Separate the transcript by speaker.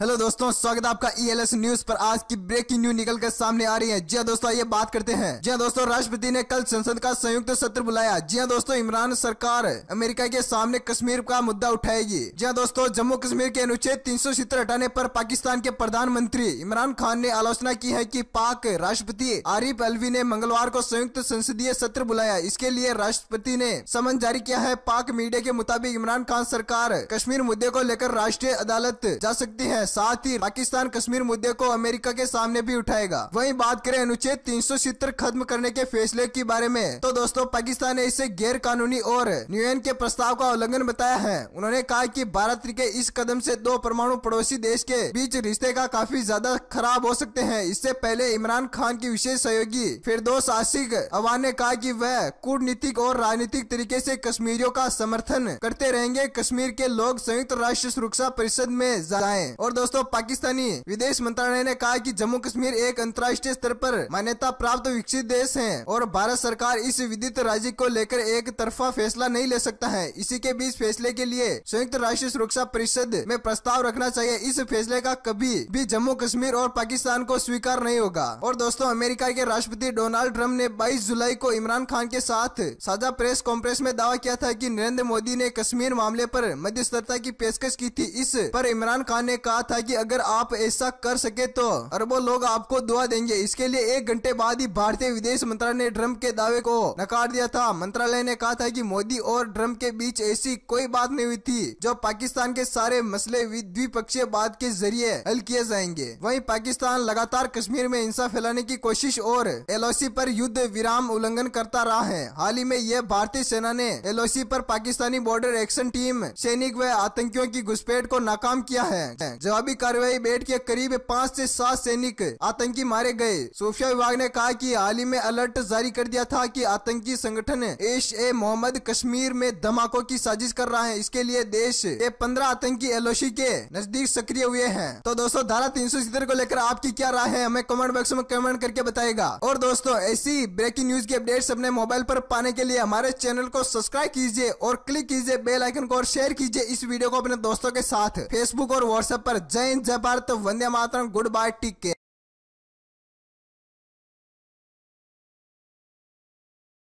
Speaker 1: hello दोस्तों स्वागत है आपका ई e न्यूज पर आज की ब्रेकिंग न्यूज निकल कर सामने आ रही है जी हाँ दोस्तों ये बात करते हैं जी हाँ दोस्तों राष्ट्रपति ने कल संसद का संयुक्त सत्र बुलाया जी हाँ दोस्तों इमरान सरकार अमेरिका के सामने कश्मीर का मुद्दा उठाएगी जी दोस्तों जम्मू कश्मीर के अनुच्छेद तीन हटाने आरोप पाकिस्तान के प्रधानमंत्री इमरान खान ने आलोचना की है की पाक राष्ट्रपति आरिफ अलवी ने मंगलवार को संयुक्त संसदीय सत्र बुलाया इसके लिए राष्ट्रपति ने समन जारी किया है पाक मीडिया के मुताबिक इमरान खान सरकार कश्मीर मुद्दे को लेकर राष्ट्रीय अदालत जा सकती है साथ ही पाकिस्तान कश्मीर मुद्दे को अमेरिका के सामने भी उठाएगा वहीं बात करें अनुच्छेद तीन खत्म करने के फैसले के बारे में तो दोस्तों पाकिस्तान ने इसे गैर कानूनी और न्यूएन के प्रस्ताव का उल्लंघन बताया है उन्होंने कहा की भारत के इस कदम ऐसी दो परमाणु पड़ोसी देश के बीच रिश्ते का काफी ज्यादा खराब हो सकते हैं इससे पहले इमरान खान की विशेष सहयोगी फिरदोस आशिक अवान ने कहा कि वह कूटनीतिक और राजनीतिक तरीके से कश्मीरियों का समर्थन करते रहेंगे कश्मीर के लोग संयुक्त राष्ट्र सुरक्षा परिषद में जाएं और दोस्तों पाकिस्तानी विदेश मंत्रालय ने कहा कि जम्मू कश्मीर एक अंतर्राष्ट्रीय स्तर पर मान्यता प्राप्त विकसित देश है और भारत सरकार इस विदित राज्य को लेकर एक तरफा फैसला नहीं ले सकता है इसी के बीच फैसले के लिए संयुक्त राष्ट्र सुरक्षा परिषद में प्रस्ताव रखना चाहिए इस फैसले का कभी भी जम्मू कश्मीर और पाकिस्तान को स्वीकार नहीं होगा और दोस्तों अमेरिका के राष्ट्रपति डोनाल्ड ट्रम्प ने बाईस जुलाई को इमरान खान के साथ साझा प्रेस कॉन्फ्रेंस में दावा किया था की नरेंद्र मोदी ने कश्मीर मामले आरोप मध्यस्थता की पेशकश की थी इस पर इमरान खान ने कहा था कि अगर आप ऐसा कर सके तो अरबों लोग आपको दुआ देंगे इसके लिए एक घंटे बाद ही भारतीय विदेश मंत्रालय ने ट्रम्प के दावे को नकार दिया था मंत्रालय ने कहा था कि मोदी और ट्रम्प के बीच ऐसी कोई बात नहीं हुई थी जो पाकिस्तान के सारे मसले द्विपक्षीय बात के जरिए हल किए जाएंगे वही पाकिस्तान लगातार कश्मीर में हिंसा फैलाने की कोशिश और सी पर युद्ध विराम उल्लंघन करता रहा है हाल ही में यह भारतीय सेना ने सी पर पाकिस्तानी बॉर्डर एक्शन टीम सैनिक व आतंकियों की घुसपैठ को नाकाम किया है जवाबी कार्रवाई बैठ के करीब पाँच से सात सैनिक आतंकी मारे गए खुफिया विभाग ने कहा कि हाल ही में अलर्ट जारी कर दिया था कि आतंकी संगठन एश ए मोहम्मद कश्मीर में धमाकों की साजिश कर रहा है इसके लिए देश के पंद्रह आतंकी एल के नजदीक सक्रिय हुए हैं तो दोस्तों धारा तीन को लेकर आपकी क्या राय है हमें कमेंट बॉक्स में कमेंट करके बताएगा और दोस्तों ऐसी ब्रेकिंग न्यूज की अपडेट अपने मोबाइल पर पाने के लिए हमारे चैनल को सब्सक्राइब कीजिए और क्लिक कीजिए बेल आइकन को और शेयर कीजिए इस वीडियो को अपने दोस्तों के साथ फेसबुक और व्हाट्सएप पर जय हिंद जय भारत वंदे मातरम गुड बाय टीके